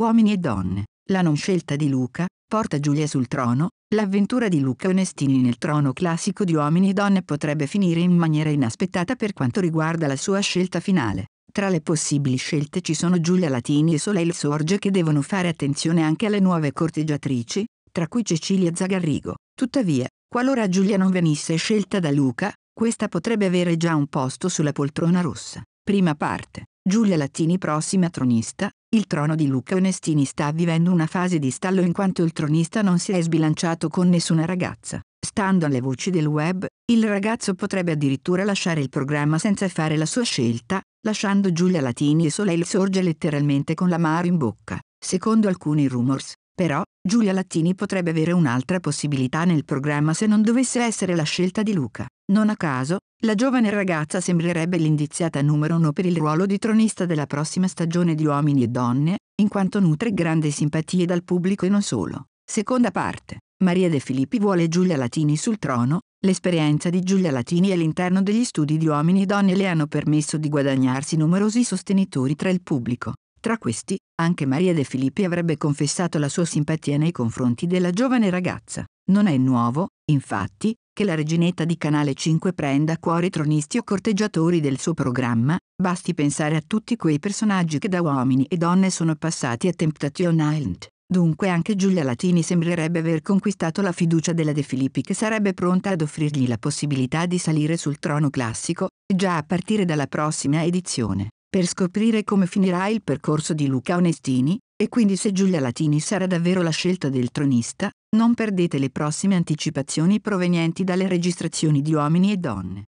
Uomini e donne, la non scelta di Luca, porta Giulia sul trono, l'avventura di Luca Onestini nel trono classico di uomini e donne potrebbe finire in maniera inaspettata per quanto riguarda la sua scelta finale. Tra le possibili scelte ci sono Giulia Latini e Soleil Sorge che devono fare attenzione anche alle nuove corteggiatrici, tra cui Cecilia Zagarrigo. Tuttavia, qualora Giulia non venisse scelta da Luca, questa potrebbe avere già un posto sulla poltrona rossa. Prima parte. Giulia Lattini prossima tronista. Il trono di Luca Onestini sta vivendo una fase di stallo in quanto il tronista non si è sbilanciato con nessuna ragazza. Stando alle voci del web, il ragazzo potrebbe addirittura lasciare il programma senza fare la sua scelta, lasciando Giulia Latini e Soleil Sorge letteralmente con l'amaro in bocca. Secondo alcuni rumors, però, Giulia Lattini potrebbe avere un'altra possibilità nel programma se non dovesse essere la scelta di Luca. Non a caso, la giovane ragazza sembrerebbe l'indiziata numero uno per il ruolo di tronista della prossima stagione di Uomini e Donne, in quanto nutre grandi simpatie dal pubblico e non solo. Seconda parte. Maria De Filippi vuole Giulia Latini sul trono, l'esperienza di Giulia Latini all'interno degli studi di Uomini e Donne le hanno permesso di guadagnarsi numerosi sostenitori tra il pubblico. Tra questi, anche Maria De Filippi avrebbe confessato la sua simpatia nei confronti della giovane ragazza. Non è nuovo, infatti, che la reginetta di Canale 5 prenda cuori tronisti o corteggiatori del suo programma, basti pensare a tutti quei personaggi che da uomini e donne sono passati a Temptation Island. Dunque anche Giulia Latini sembrerebbe aver conquistato la fiducia della De Filippi che sarebbe pronta ad offrirgli la possibilità di salire sul trono classico, già a partire dalla prossima edizione, per scoprire come finirà il percorso di Luca Onestini, e quindi se Giulia Latini sarà davvero la scelta del tronista, non perdete le prossime anticipazioni provenienti dalle registrazioni di uomini e donne.